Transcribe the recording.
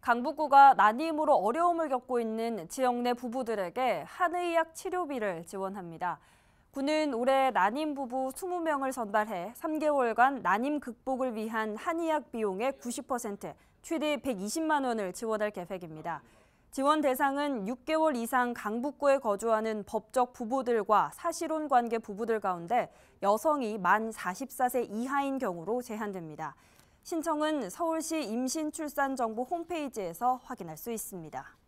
강북구가 난임으로 어려움을 겪고 있는 지역 내 부부들에게 한의약 치료비를 지원합니다. 군은 올해 난임 부부 20명을 선발해 3개월간 난임 극복을 위한 한의학 비용의 90%, 최대 120만 원을 지원할 계획입니다. 지원 대상은 6개월 이상 강북구에 거주하는 법적 부부들과 사실혼 관계 부부들 가운데 여성이 만 44세 이하인 경우로 제한됩니다. 신청은 서울시 임신출산정보 홈페이지에서 확인할 수 있습니다.